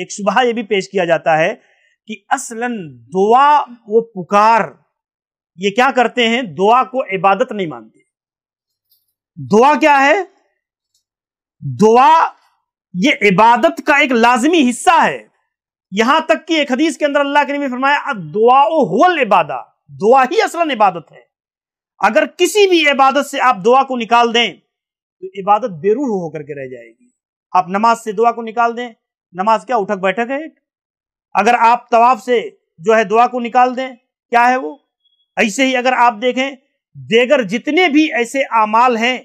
एक शुभा यह भी पेश किया जाता है कि असलन दुआ वो पुकार ये क्या करते हैं दुआ को इबादत नहीं मानते दुआ क्या है दुआ ये इबादत का एक लाजमी हिस्सा है यहां तक कि एक हदीस के अंदर अल्लाह के नबी फरमाया दुआ होल इबादा दुआ ही असलन इबादत है अगर किसी भी इबादत से आप दुआ को निकाल दें तो इबादत बेरूह होकर के रह जाएगी आप नमाज से दुआ को निकाल दें नमाज क्या उठक बैठक है अगर आप तवाफ से जो है दुआ को निकाल दें क्या है वो ऐसे ही अगर आप देखें देगर जितने भी ऐसे अमाल हैं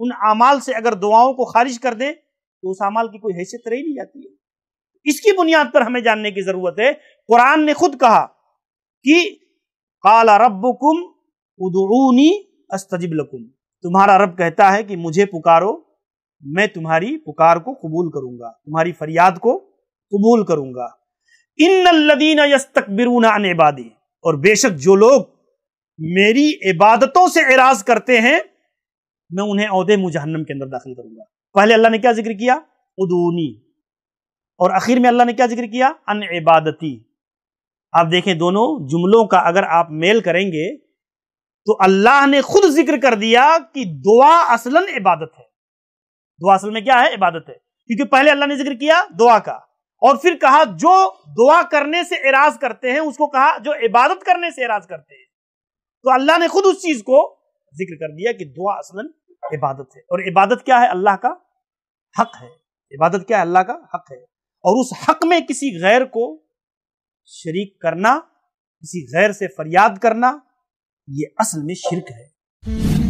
उन अमाल से अगर दुआओं को खारिज कर दें तो उस अमाल की कोई हैसियत रही नहीं जाती है इसकी बुनियाद पर हमें जानने की जरूरत है कुरान ने खुद कहा कि काला रब उदरूनी अस्तजिब तुम्हारा रब कहता है कि मुझे पुकारो मैं तुम्हारी पुकार को कबूल करूंगा तुम्हारी फरियाद को कबूल करूंगा इन लदीन अन इबादी और बेशक जो लोग मेरी इबादतों से एराज करते हैं मैं उन्हें अहदे मुजहन्नम के अंदर दाखिल करूंगा पहले अल्लाह ने क्या जिक्र किया उदूनी और आखिर में अल्लाह ने क्या जिक्र किया अन इबादती आप देखें दोनों जुमलों का अगर आप मेल करेंगे तो अल्लाह ने खुद जिक्र कर दिया कि दुआ असलन इबादत है दुआ असल में क्या है इबादत है क्योंकि पहले अल्लाह ने जिक्र किया दुआ का और फिर कहा जो दुआ करने से एराज करते हैं उसको कहा जो इबादत करने से एराज करते हैं तो अल्लाह ने खुद उस चीज को जिक्र कर दिया कि दुआ असलन इबादत है और इबादत क्या है अल्लाह का हक है इबादत क्या है अल्लाह का हक है और उस हक में किसी गैर को शरीक करना किसी गैर से फरियाद करना ये असल में शिरक है